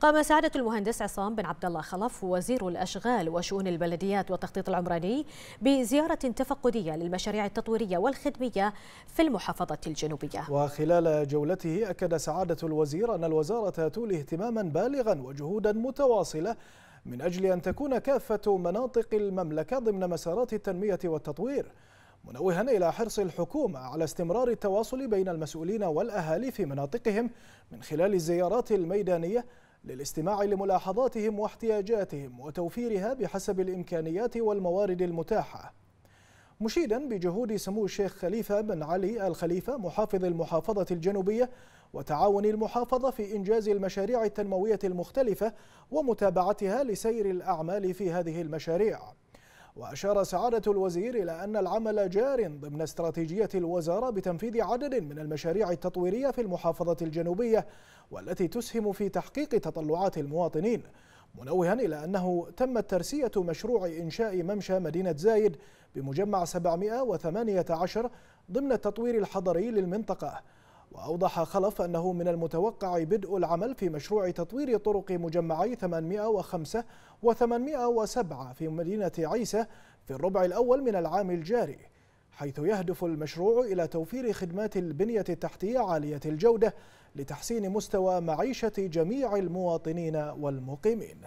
قام سعادة المهندس عصام بن عبد الله خلف وزير الأشغال وشؤون البلديات والتخطيط العمراني بزيارة تفقدية للمشاريع التطويرية والخدمية في المحافظة الجنوبية وخلال جولته أكد سعادة الوزير أن الوزارة تولي اهتماما بالغا وجهودا متواصلة من أجل أن تكون كافة مناطق المملكة ضمن مسارات التنمية والتطوير منوها إلى حرص الحكومة على استمرار التواصل بين المسؤولين والأهالي في مناطقهم من خلال الزيارات الميدانية للاستماع لملاحظاتهم واحتياجاتهم وتوفيرها بحسب الإمكانيات والموارد المتاحة مشيدا بجهود سمو الشيخ خليفة بن علي الخليفة محافظ المحافظة الجنوبية وتعاون المحافظة في إنجاز المشاريع التنموية المختلفة ومتابعتها لسير الأعمال في هذه المشاريع وأشار سعادة الوزير إلى أن العمل جار ضمن استراتيجية الوزارة بتنفيذ عدد من المشاريع التطويرية في المحافظة الجنوبية والتي تسهم في تحقيق تطلعات المواطنين منوها إلى أنه تمت ترسية مشروع إنشاء ممشى مدينة زايد بمجمع 718 ضمن التطوير الحضري للمنطقة وأوضح خلف أنه من المتوقع بدء العمل في مشروع تطوير طرق مجمعي 805 و 807 في مدينة عيسى في الربع الأول من العام الجاري حيث يهدف المشروع إلى توفير خدمات البنية التحتية عالية الجودة لتحسين مستوى معيشة جميع المواطنين والمقيمين